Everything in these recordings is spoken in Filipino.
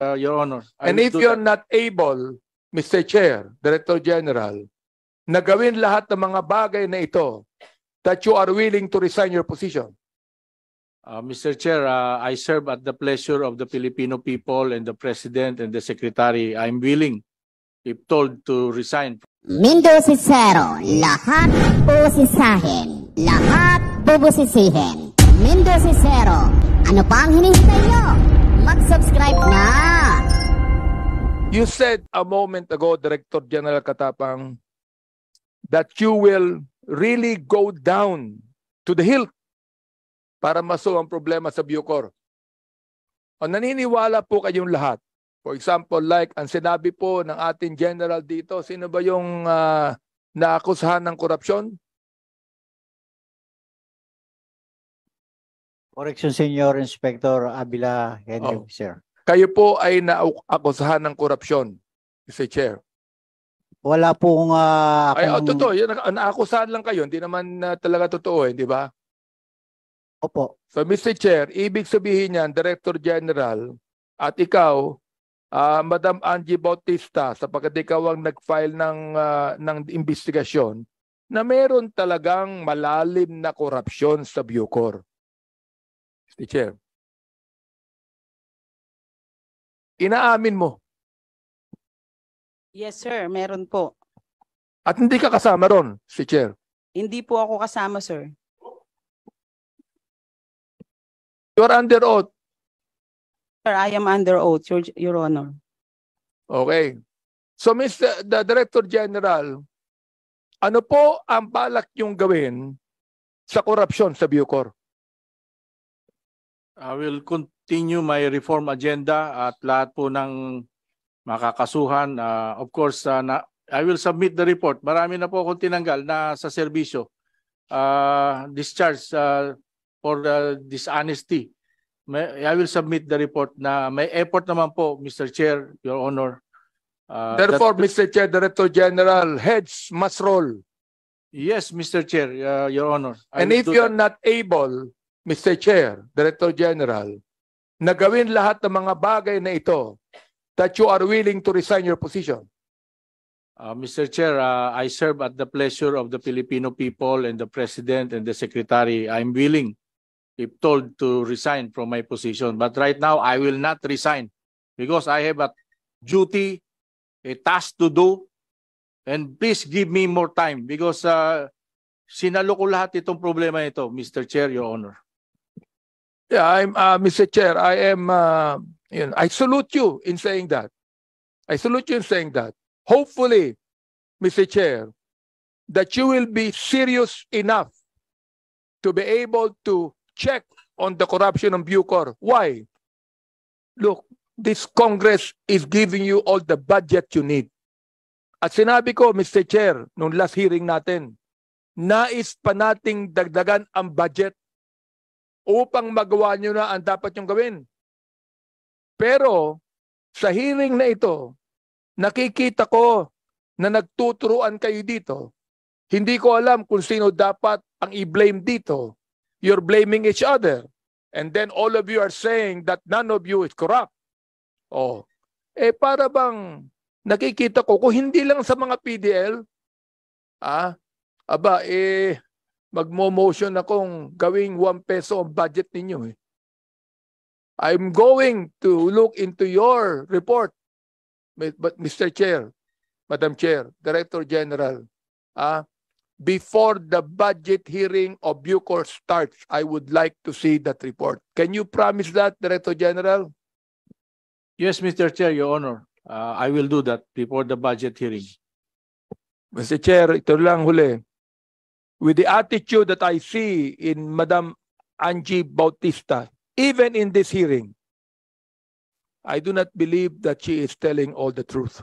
uh, Your Honor. I And if you're that. not able, Mr. Chair, Director General, na gawin lahat ng mga bagay na ito that you are willing to resign your position. Uh, Mr. Chair, uh, I serve at the pleasure of the Filipino people and the President and the Secretary. I'm willing, if told, to resign. Mindo si Cero, lahat pusisahin, lahat bubusisihin. Mindo si Cero, ano pa ang hinihintay niyo? mag-subscribe na! You said a moment ago, Director General Katapang, that you will really go down to the hilt para maso ang problema sa Bucor. O naniniwala po kayong lahat. For example, like ang sinabi po ng ating general dito, sino ba yung uh, naakusahan ng korupsyon? Correction Senior Inspector Abila Henry, oh. sir. Kayo po ay naakusahan ng korupsyon, Mr. Chair. Wala pong uh, ah, akong... Ay, oh, totoo. Yun, naakusahan lang kayo. Hindi naman uh, talaga totoo, eh, di ba? Opo. So, Mr. Chair, ibig sabihin niyan, Director General, at ikaw, uh, Madam Angie Bautista, sapagkat ikaw ang nag-file ng, uh, ng investigasyon, na meron talagang malalim na korupsyon sa Bucor. Teacher, inaamin mo. Yes, sir. Meron po. At hindi ka kasama ron, teacher. Hindi po ako kasama, sir. You're under oath. Sir, I am under oath, Your, Your Honor. Okay. So, Mr. The Director General, ano po ang balak yung gawin sa korupsyon sa Bucor? I will continue my reform agenda at lahat po ng makakasuhan. Uh, of course, uh, na, I will submit the report. Marami na po akong tinanggal na sa serbisyo. Uh, discharge uh, for uh, dishonesty. May, I will submit the report na may effort naman po, Mr. Chair, Your Honor. Uh, Therefore, that, Mr. Chair, Director General, heads must roll. Yes, Mr. Chair, uh, Your Honor. I And if you're that. not able Mr. Chair, Director General, na gawin lahat ng mga bagay na ito that you are willing to resign your position? Uh, Mr. Chair, uh, I serve at the pleasure of the Filipino people and the President and the Secretary. I'm willing, if told, to resign from my position. But right now, I will not resign because I have a duty, a task to do. And please give me more time because uh, sinalo ko lahat itong problema ito, Mr. Chair, Your Honor. Yeah, I'm uh, Mr. Chair. I am. Uh, you know, I salute you in saying that. I salute you in saying that. Hopefully, Mr. Chair, that you will be serious enough to be able to check on the corruption of Bucor. Why? Look, this Congress is giving you all the budget you need. At sinabi ko, Mr. Chair, noong last hearing natin, nais pa nating dagdagan ang budget upang magawa nyo na ang dapat nyong gawin. Pero sa hearing na ito, nakikita ko na nagtuturuan kayo dito. Hindi ko alam kung sino dapat ang i-blame dito. You're blaming each other. And then all of you are saying that none of you is corrupt. Oh. Eh para bang nakikita ko kung hindi lang sa mga PDL, ah, aba eh magmo-motion na kong gawing 1 peso ang budget ninyo. Eh. I'm going to look into your report, Mr. Chair, Madam Chair, Director General, ah, before the budget hearing of Bucor starts, I would like to see that report. Can you promise that, Director General? Yes, Mr. Chair, Your Honor. Uh, I will do that before the budget hearing. Mr. Chair, ito lang huli with the attitude that I see in Madam Angie Bautista, even in this hearing, I do not believe that she is telling all the truth.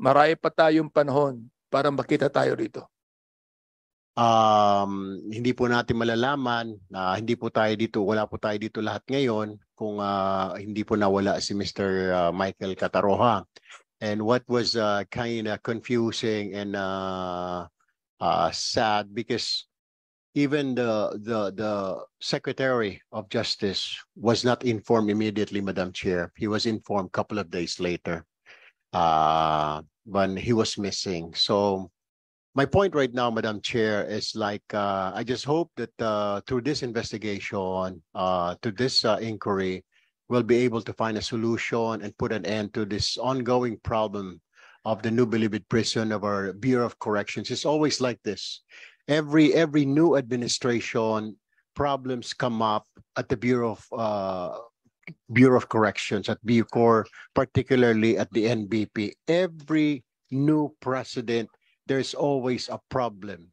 Marami pa tayong panahon para makita tayo rito. Um, hindi po natin malalaman na hindi po tayo dito, wala po tayo dito lahat ngayon kung uh, hindi po nawala si Mr. Ah, Michael Kataroha. and what was uh, kind of confusing and uh, uh, sad because even the the the secretary of justice was not informed immediately madam chair he was informed a couple of days later uh, when he was missing so my point right now madam chair is like uh, i just hope that uh, through this investigation uh, to this uh, inquiry will be able to find a solution and put an end to this ongoing problem of the new Bilibid prison of our Bureau of Corrections. It's always like this. Every every new administration problems come up at the Bureau of uh, Bureau of Corrections at BUCOR, particularly at the NBP. Every new president, there's always a problem.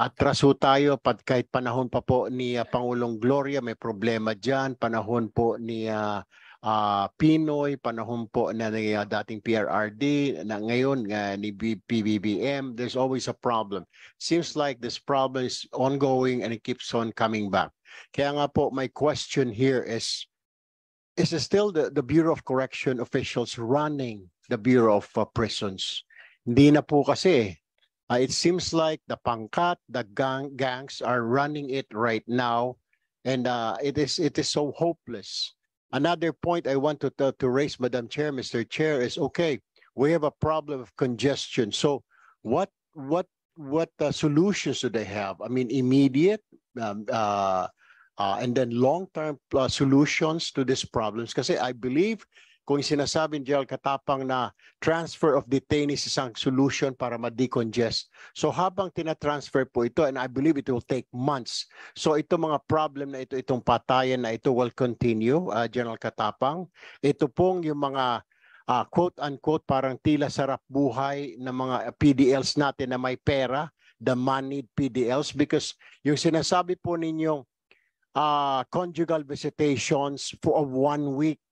Atraso tayo pat kahit panahon pa po ni uh, Pangulong Gloria may problema diyan, panahon po ni uh, uh, Pinoy, panahon po na ni uh, dating PRRD, na ngayon uh, ni PBBM, there's always a problem. Seems like this problem is ongoing and it keeps on coming back. Kaya nga po my question here is is still the, the Bureau of Correction officials running the Bureau of uh, Prisons. Hindi na po kasi eh. Uh, it seems like the pangkat, the gang, gangs are running it right now, and uh, it is it is so hopeless. Another point I want to to raise, Madam Chair, Mr. Chair, is okay. We have a problem of congestion. So, what what what uh, solutions do they have? I mean, immediate um, uh, uh, and then long term uh, solutions to these problems. Because I believe kung sinasabi ni Gerald Katapang na transfer of detainees is ang solution para ma-decongest. So habang tinatransfer po ito, and I believe it will take months. So ito mga problem na ito, itong patayan na ito will continue, uh, General Katapang. Ito pong yung mga uh, quote-unquote parang tila sarap buhay ng mga PDLs natin na may pera, the moneyed PDLs because yung sinasabi po ninyong uh, conjugal visitations for one week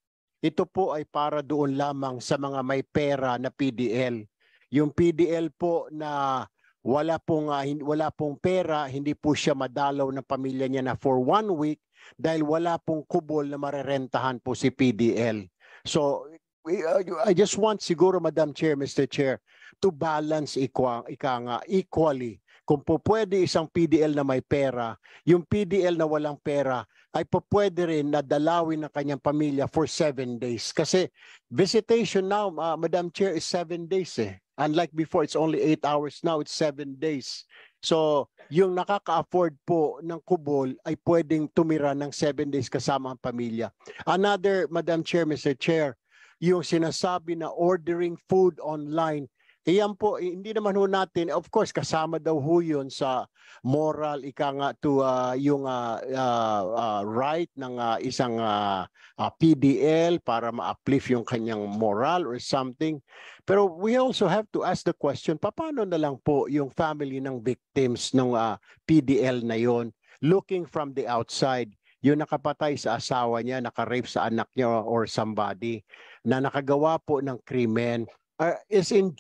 ito po ay para doon lamang sa mga may pera na PDL. Yung PDL po na wala pong, uh, wala pong pera, hindi po siya madalaw ng pamilya niya na for one week dahil wala pong kubol na marerentahan po si PDL. So uh, I just want siguro Madam Chair, Mr. Chair, to balance equal, ika nga, equally. Kung po pwede isang PDL na may pera, yung PDL na walang pera, ay papwede rin na dalawin ng kanyang pamilya for seven days. Kasi visitation now, uh, Madam Chair, is seven days eh. Unlike before, it's only eight hours. Now it's seven days. So yung nakaka-afford po ng kubol ay pwedeng tumira ng seven days kasama ang pamilya. Another, Madam Chair, Mr. Chair, yung sinasabi na ordering food online Iyan po, hindi naman ho natin, of course, kasama daw ho yun sa moral, ika nga, to uh, yung uh, uh, right ng uh, isang uh, uh, PDL para ma-uplift yung kanyang moral or something. Pero we also have to ask the question, paano na lang po yung family ng victims ng uh, PDL na yon looking from the outside? yung nakapatay sa asawa niya, naka-rape sa anak niya or somebody na nakagawa po ng krimen uh, is in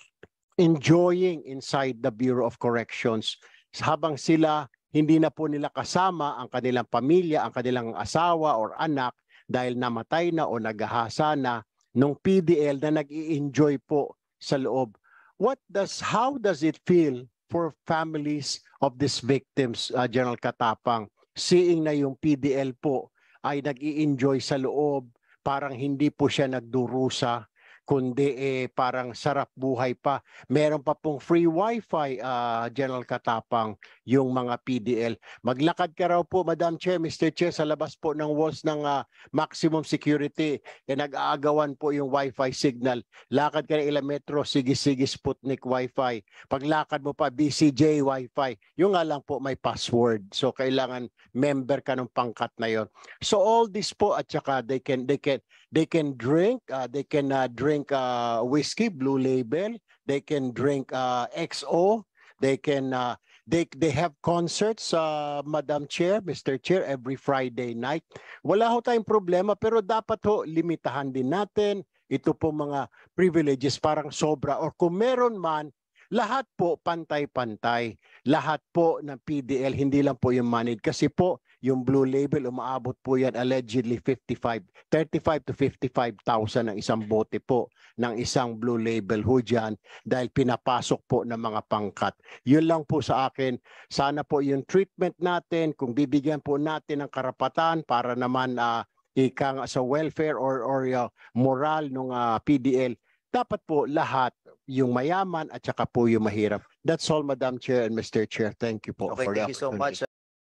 enjoying inside the Bureau of Corrections habang sila hindi na po nila kasama ang kanilang pamilya, ang kanilang asawa or anak dahil namatay na o naghahasa na nung PDL na nag-i-enjoy po sa loob. What does, how does it feel for families of these victims, uh, General Katapang, seeing na yung PDL po ay nag-i-enjoy sa loob, parang hindi po siya nagdurusa, kundi eh, parang sarap buhay pa. Meron pa pong free wifi, uh, General Katapang, yung mga PDL. Maglakad ka raw po, Madam Che, Mr. Che, sa labas po ng walls ng uh, maximum security. Eh, nag-aagawan po yung wifi signal. Lakad ka ng ilang metro, sige-sige Sputnik wifi. Paglakad mo pa, BCJ wifi. Yung nga lang po may password. So kailangan member ka ng pangkat na yon. So all this po at saka they can they can they can drink, uh, they can uh, drink drink uh, whiskey, Blue Label. They can drink uh, XO. They can uh, they they have concerts uh, Madam Chair, Mr. Chair every Friday night. Wala ho tayong problema pero dapat ho limitahan din natin ito po mga privileges parang sobra or kung meron man lahat po pantay-pantay. Lahat po ng PDL hindi lang po yung money. kasi po yung blue label, umaabot po yan allegedly 55, 35 to 55,000 ang isang bote po ng isang blue label ho dyan dahil pinapasok po ng mga pangkat. Yun lang po sa akin. Sana po yung treatment natin, kung bibigyan po natin ng karapatan para naman uh, ika sa welfare or, or uh, moral ng uh, ah, PDL, dapat po lahat yung mayaman at saka po yung mahirap. That's all, Madam Chair and Mr. Chair. Thank you po. Okay, for thank the you so much.